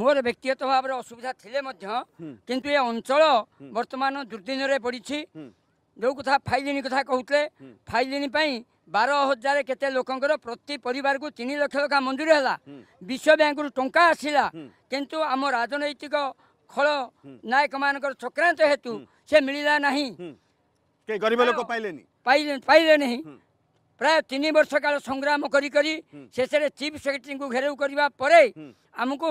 ମୋର ବ୍ୟକ୍ତିଗତ ଭାବରେ ଅସୁବିଧା ଥିଲେ ମଧ୍ୟ କିନ୍ତୁ ଏ ଅଞ୍ଚଳ ବର୍ତ୍ତମାନ ଦୁର୍ଦ୍ଦିନରେ ପଡ଼ିଛି ଯେଉଁ କଥା ଫାଇଲିନ କଥା କହୁଥିଲେ ଫାଇଲିନ ପାଇଁ ବାର ହଜାର କେତେ ଲୋକଙ୍କର ପ୍ରତି ପରିବାରକୁ ତିନି ଲକ୍ଷ ଟଙ୍କା ମଞ୍ଜୁରୀ ହେଲା ବିଶ୍ୱ ବ୍ୟାଙ୍କରୁ ଟଙ୍କା ଆସିଲା କିନ୍ତୁ ଆମ ରାଜନୈତିକ ଖଳ ନାୟକମାନଙ୍କର ଚକ୍ରାନ୍ତ ହେତୁ ସେ ମିଳିଲା ନାହିଁ ଗରିବ ଲୋକ ପାଇଲେନି ପାଇଲେ ନାହିଁ ପ୍ରାୟ ତିନି ବର୍ଷ କାଳ ସଂଗ୍ରାମ କରି କରି ଶେଷରେ ଚିଫ୍ ସେକ୍ରେଟାରୀଙ୍କୁ ଘେରାଉ କରିବା ପରେ ଆମକୁ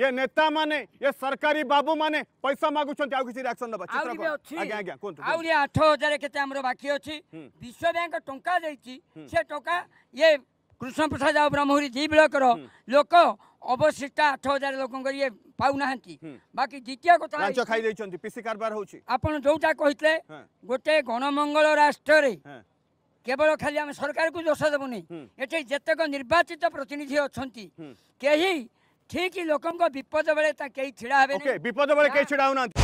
ये नेता माने ये सरकारी बाबू माने पैसा मागुछंती आ किसी रिएक्शन दबा चित्र को आगे आगे कोन तो आउरी 8000 केते हमरो बाकी अछि विश्व बैंक टंका दैछि से टंका ये কৃষ্ণ প্রসাদ আও ব্রহ্মহরি দুই ব্লকর লোক অবশিষ্ট আঠ হাজার লোক ইয়ে পাও না বাকি দ্বিতীয় কথা খাই দিয়েছেন পিসি কারবার হচ্ছে আপনার যেটা কে গোটে গণমঙ্গল রাষ্ট্রে কেবল খালি আমি সরকারকে দোষ দেবুনি এটি যেতক নির্বাচিত প্রতিনিধি অনেক কেহি ঠিক লোকঙ্ বিপদ বেড়ে তা কেই ছিড়া হবে বিপদ বেড়ে কেই ছিড়া হউনাহাନ୍ତି